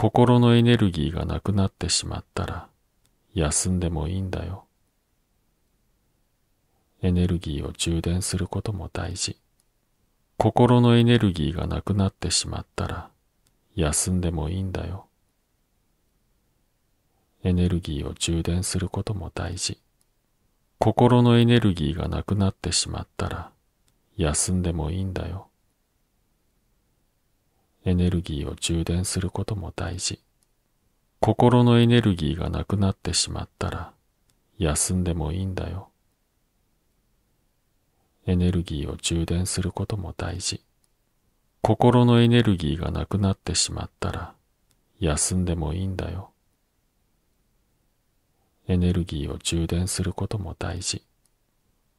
心のエネルギーがなくなってしまったら休んでもいいんだよ。エネルギーを充電することも大事。心のエネルギーがなくなってしまったら休んでもいいんだよ。エネルギーを充電することも大事。心のエネルギーがなくなってしまったら休んでもいいんだよ。エネルギーを充電することも大事。心のエネルギーがなくなってしまったら、休んでもいいんだよ。エネルギーを充電することも大事。心のエネルギーがなくなってしまったら、休んでもいいんだよ。エネルギーを充電することも大事。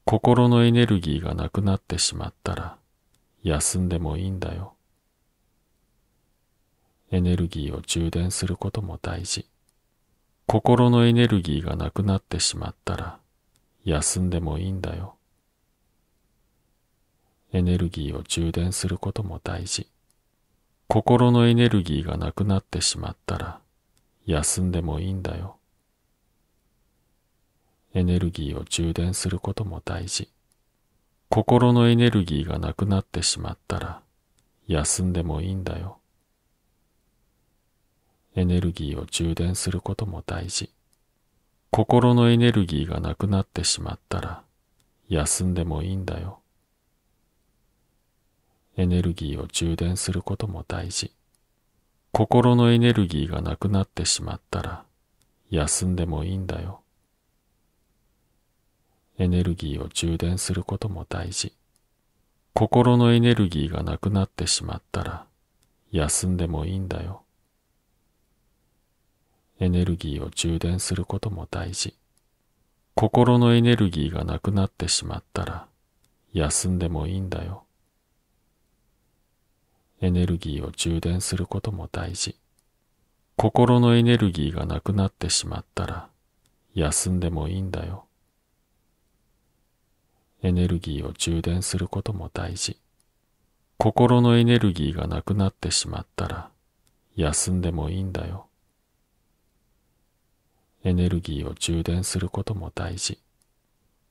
心のエネルギーがなくなってしまったら、休んでもいいんだよ。エネルギーを充電することも大事。心のエネルギーがなくなってしまったら、休んでもいいんだよ。エネルギーを充電することも大事。心のエネルギーがなくなってしまったら、休んでもいいんだよ。エネルギーを充電することも大事。心のエネルギーがなくなってしまったら、休んでもいいんだよ。エネルギーを充電することも大事。心のエネルギーがなくなってしまったら、休んでもいいんだよ。エネルギーを充電することも大事。心のエネルギーがなくなってしまったら、休んでもいいんだよ。エネルギーを充電することも大事。心のエネルギーがなくなってしまったら、休んでもいいんだよ。エネルギーを充電することも大事。心のエネルギーがなくなってしまったら、休んでもいいんだよ。エネルギーを充電することも大事。心のエネルギーがなくなってしまったら、休んでもいいんだよ。エネルギーを充電することも大事。心のエネルギーがなくなってしまったら、休んでもいいんだよ。エネルギーを充電することも大事。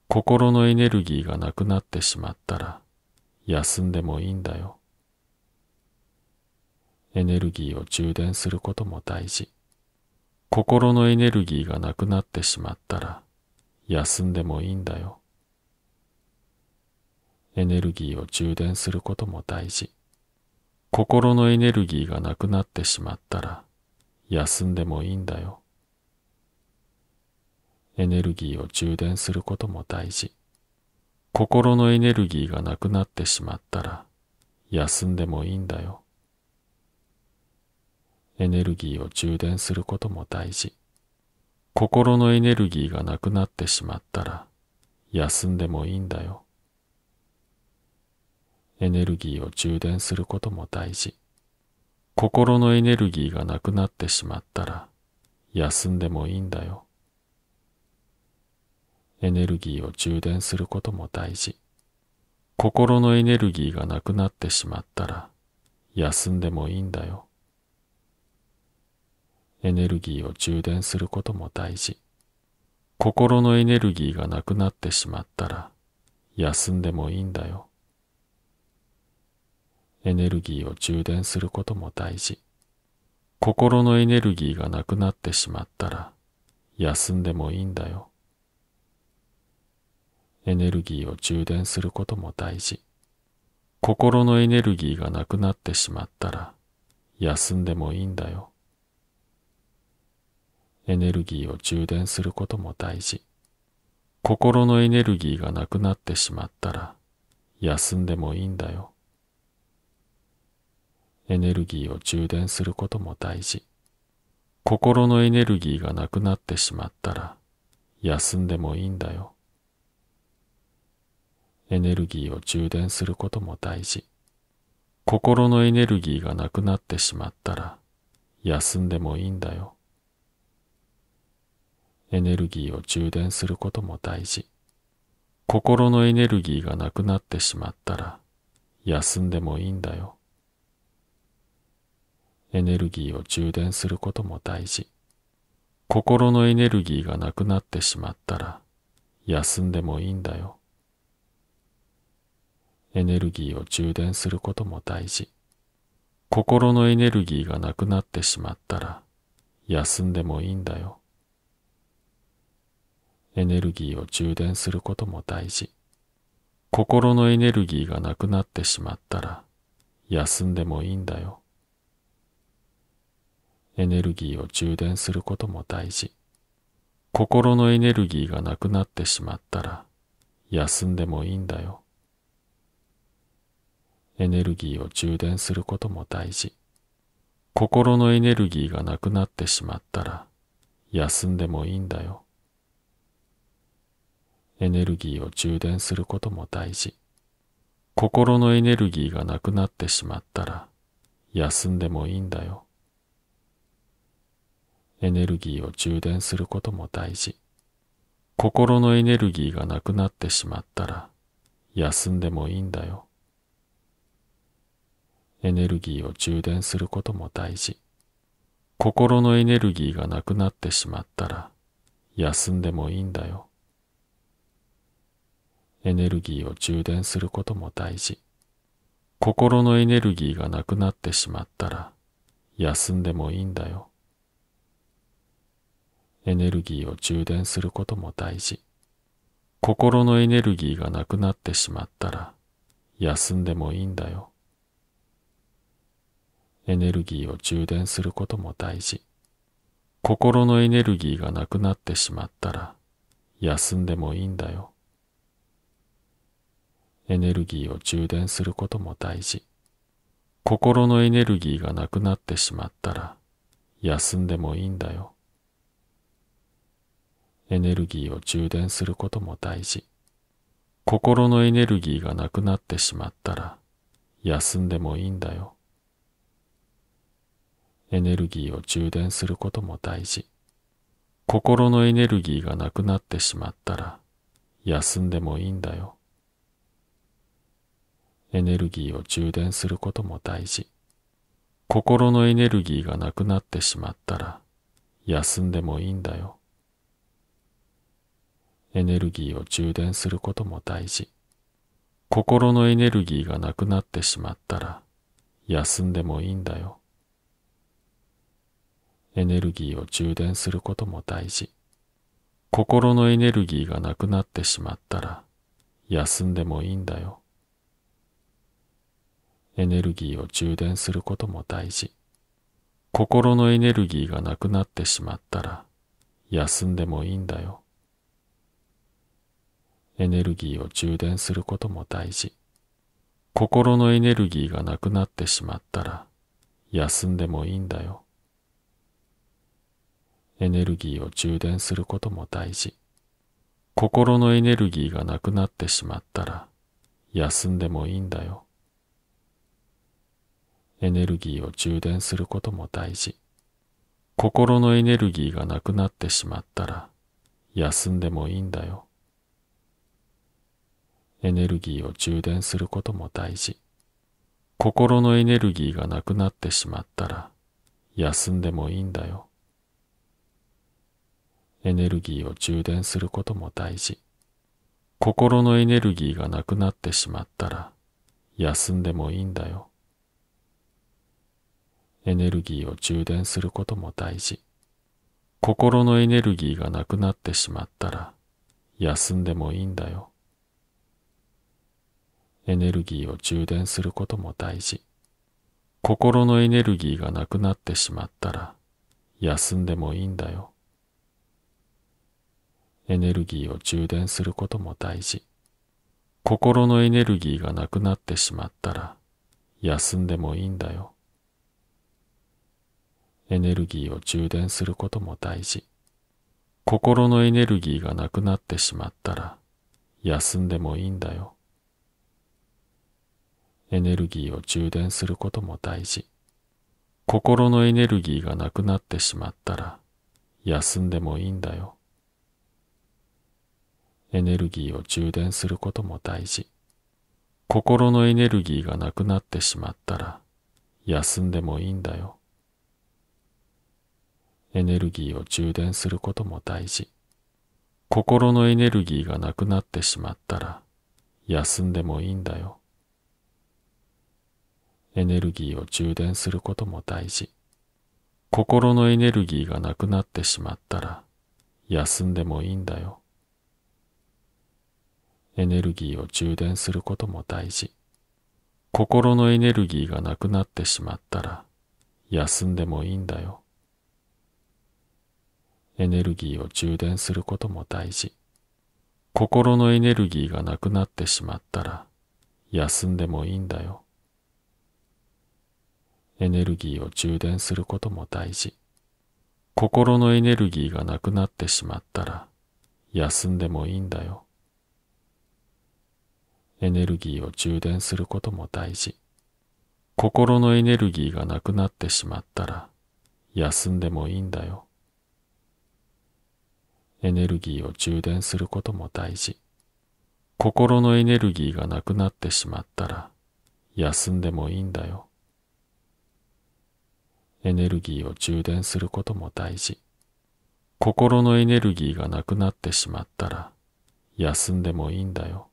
心のエネルギーがなくなってしまったら、休んでもいいんだよ。エネルギーを充電することも大事。心のエネルギーがなくなってしまったら、休んでもいいんだよ。エネルギーを充電することも大事。心のエネルギーがなくなってしまったら、休んでもいいんだよ。エネルギーを充電することも大事。心のエネルギーがなくなってしまったら、休んでもいいんだよ。エネルギーを充電することも大事。心のエネルギーがなくなってしまったら、休んでもいいんだよ。エネルギーを充電することも大事。心のエネルギーがなくなってしまったら、休んでもいいんだよ。エネルギーを充電することも大事。心のエネルギーがなくなってしまったら、休んでもいいんだよ。エネルギーを充電することも大事。心のエネルギーがなくなってしまったら、休んでもいいんだよ。エネルギーを充電することも大事。心のエネルギーがなくなってしまったら、休んでもいいんだよ。エネルギーを充電することも大事。心のエネルギーがなくなってしまったら、休んでもいいんだよ。エネルギーを充電することも大事。心のエネルギーがなくなってしまったら、休んでもいいんだよ。エネルギーを充電することも大事。心のエネルギーがなくなってしまったら、休んでもいいんだよ。エネルギーを充電することも大事。心のエネルギーがなくなってしまったら、休んでもいいんだよ。エネルギーを充電することも大事。心のエネルギーがなくなってしまったら、休んでもいいんだよ。エネルギーを充電することも大事。心のエネルギーがなくなってしまったら、休んでもいいんだよ。エネルギーを充電することも大事。心のエネルギーがなくなってしまったら、休んでもいいんだよ。エネルギーを充電することも大事。心のエネルギーがなくなってしまったら、休んでもいいんだよ。エネルギーを充電することも大事。心のエネルギーがなくなってしまったら、休んでもいいんだよ。エネルギーを充電することも大事。心のエネルギーがなくなってしまったら、休んでもいいんだよ。エネルギーを充電することも大事。心のエネルギーがなくなってしまったら、休んでもいいんだよ。エネルギーを充電することも大事。心のエネルギーがなくなってしまったら、休んでもいいんだよ。エネルギーを充電することも大事。心のエネルギーがなくなってしまったら、休んでもいいんだよ。エネルギーを充電することも大事。心のエネルギーがなくなってしまったら、休んでもいいんだよ。エネルギーを充電することも大事。心のエネルギーがなくなってしまったら、休んでもいいんだよ。エネルギーを充電することも大事。心のエネルギーがなくなってしまったら、休んでもいいんだよ。エネルギーを充電することも大事。心のエネルギーがなくなってしまったら、休んでもいいんだよ。エネルギーを充電することも大事。心のエネルギーがなくなってしまったら、休んでもいいんだよ。エネルギーを充電することも大事。心のエネルギーがなくなってしまったら、休んでもいいんだよ。エネルギーを充電することも大事。心のエネルギーがなくなってしまったら、休んでもいいんだよ。エネルギーを充電することも大事。心のエネルギーがなくなってしまったら、休んでもいいんだよ。エネルギーを充電することも大事。心のエネルギーがなくなってしまったら、休んでもいいんだよ。エネルギーを充電することも大事。心のエネルギーがなくなってしまったら、休んでもいいんだよ。エネルギーを充電することも大事。心のエネルギーがなくなってしまったら、休んでもいいんだよ。エネルギーを充電することも大事。心のエネルギーがなくなってしまったら、休んでもいいんだよ。エネルギーを充電することも大事。心のエネルギーがなくなってしまったら、休んでもいいんだよ。エネルギーを充電することも大事。心のエネルギーがなくなってしまったら、休んでもいいんだよ。エネルギーを充電することも大事。心のエネルギーがなくなってしまったら、休んでもいいんだよ。エネルギーを充電することも大事。心のエネルギーがなくなってしまったら、休んでもいいんだよ。エネルギーを充電することも大事。心のエネルギーがなくなってしまったら、休んでもいいんだよ。エネルギーを充電することも大事。心のエネルギーがなくなってしまったら、休んでもいいんだよ。エネルギーを充電することも大事。心のエネルギーがなくなってしまったら、休んでもいいんだよ。エネルギーを充電することも大事。心のエネルギーがなくなってしまったら、休んでもいいんだよ。エネルギーを充電することも大事。心のエネルギーがなくなってしまったら、休んでもいいんだよ。エネルギーを充電することも大事。心のエネルギーがなくなってしまったら、休んでもいいんだよ。エネルギーを充電することも大事。心のエネルギーがなくなってしまったら、休んでもいいんだよ。エネルギーを充電することも大事。心のエネルギーがなくなってしまったら、休んでもいいんだよ。エネルギーを充電することも大事。心のエネルギーがなくなってしまったら、休んでもいいんだよ。エネルギーを充電することも大事。心のエネルギーがなくなってしまったら、休んでもいいんだよ。エネルギーを充電することも大事。心のエネルギーがなくなってしまったら、休んでもいいんだよ。エネルギーを充電することも大事。心のエネルギーがなくなってしまったら、休んでもいいんだよ。エネルギーを充電することも大事。心のエネルギーがなくなってしまったら、休んでもいいんだよ。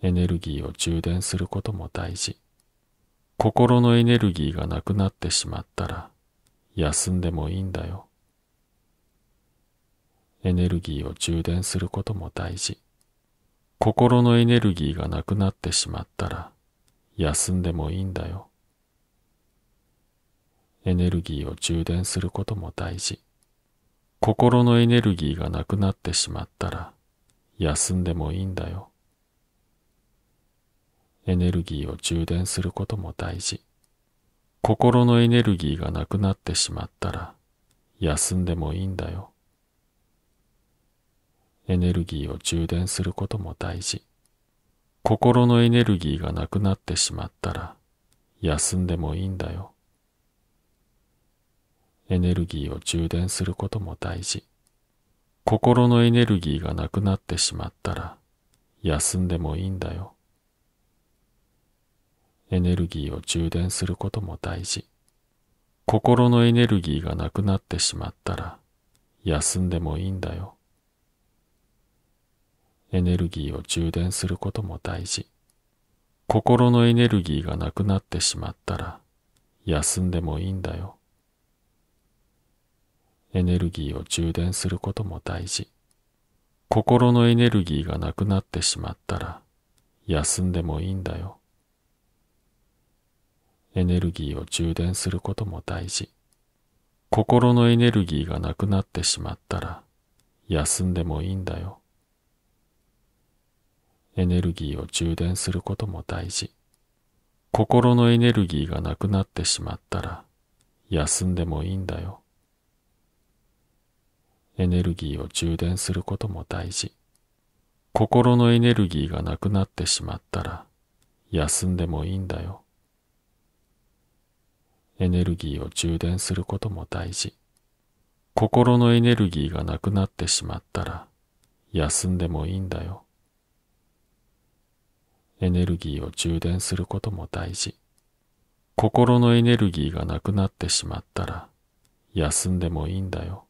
エネルギーを充電することも大事。心のエネルギーがなくなってしまったら、休んでもいいんだよ。エネルギーを充電することも大事。心のエネルギーがなくなってしまったら、休んでもいいんだよ。エネルギーを充電することも大事。心のエネルギーがなくなってしまったら、休んでもいいんだよ。エネルギーを充電することも大事。心のエネルギーがなくなってしまったら、休んでもいいんだよ。エネルギーを充電することも大事。心のエネルギーがなくなってしまったら、休んでもいいんだよ。エネルギーを充電することも大事。心のエネルギーがなくなってしまったら、休んでもいいんだよ。エネルギーを充電することも大事。心のエネルギーがなくなってしまったら、休んでもいいんだよ。エネルギーを充電することも大事。心のエネルギーがなくなってしまったら、休んでもいいんだよ。エネルギーを充電することも大事。心のエネルギーがなくなってしまったら、休んでもいいんだよ。エネルギーを充電することも大事。心のエネルギーがなくなってしまったら、休んでもいいんだよ。エネルギーを充電することも大事。心のエネルギーがなくなってしまったら、休んでもいいんだよ。エネルギーを充電することも大事。心のエネルギーがなくなってしまったら、休んでもいいんだよ。エネルギーを充電することも大事。心のエネルギーがなくなってしまったら、休んでもいいんだよ。エネルギーを充電することも大事。心のエネルギーがなくなってしまったら、休んでもいいんだよ。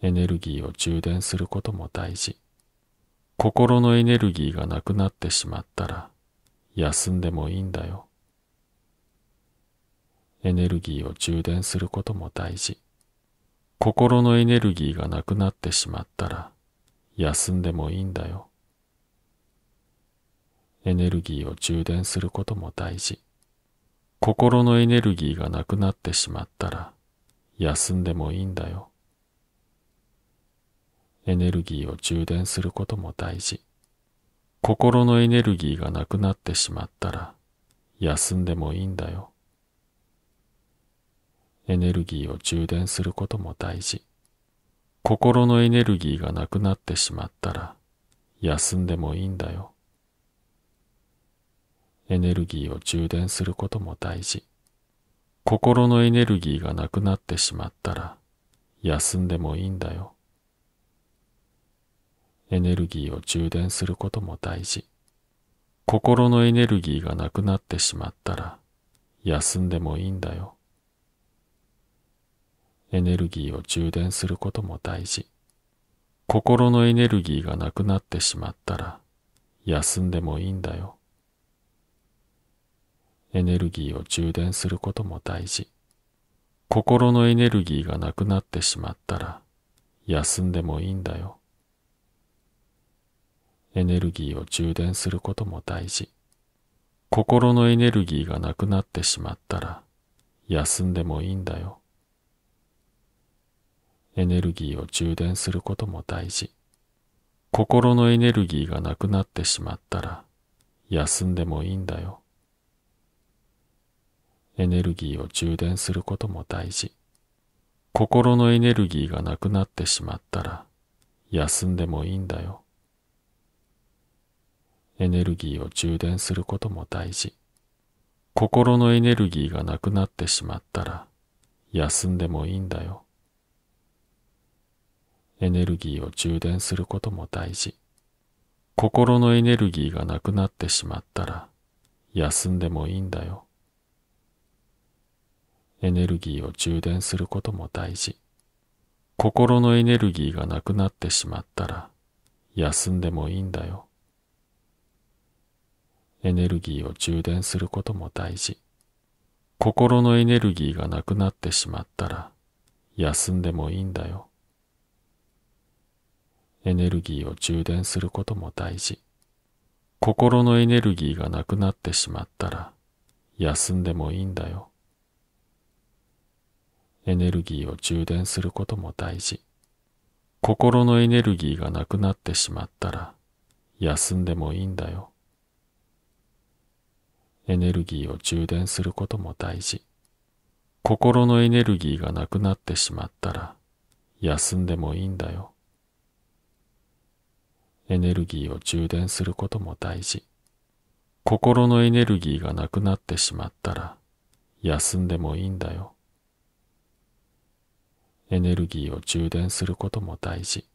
エネルギーを充電することも大事。心のエネルギーがなくなってしまったら、休んでもいいんだよ。エネルギーを充電することも大事。心のエネルギーがなくなってしまったら、休んでもいいんだよ。エネルギーを充電することも大事。心のエネルギーがなくなってしまったら、休んでもいいんだよ。エネルギーを充電することも大事。心のエネルギーがなくなってしまったら、休んでもいいんだよ。エネルギーを充電することも大事。心のエネルギーがなくなってしまったら、休んでもいいんだよ。エネルギーを充電することも大事。心のエネルギーがなくなってしまったら、休んでもいいんだよ。エネルギーを充電することも大事。心のエネルギーがなくなってしまったら、休んでもいいんだよ。エネルギーを充電することも大事。心のエネルギーがなくなってしまったら、休んでもいいんだよ。エネルギーを充電することも大事。心のエネルギーがなくなってしまったら、休んでもいいんだよ。エネルギーを充電することも大事。心のエネルギーがなくなってしまったら、休んでもいいんだよ。エネルギーを充電することも大事。心のエネルギーがなくなってしまったら、休んでもいいんだよ。エネルギーを充電することも大事。心のエネルギーがなくなってしまったら、休んでもいいんだよ。エネルギーを充電することも大事。心のエネルギーがなくなってしまったら、休んでもいいんだよ。エネルギーを充電することも大事。心のエネルギーがなくなってしまったら、休んでもいいんだよ。エネルギーを充電することも大事。心のエネルギーがなくなってしまったら、休んでもいいんだよ。エネルギーを充電することも大事。心のエネルギーがなくなってしまったら、休んでもいいんだよ。エネルギーを充電することも大事。心のエネルギーがなくなってしまったら、休んでもいいんだよ。エネルギーを充電することも大事。心のエネルギーがなくなってしまったら、休んでもいいんだよ。エネルギーを充電することも大事。心のエネルギーがなくなってしまったら、休んでもいいんだよ。エネルギーを充電することも大事。心のエネルギーがなくなってしまったら、休んでもいいんだよ。エネルギーを充電することも大事。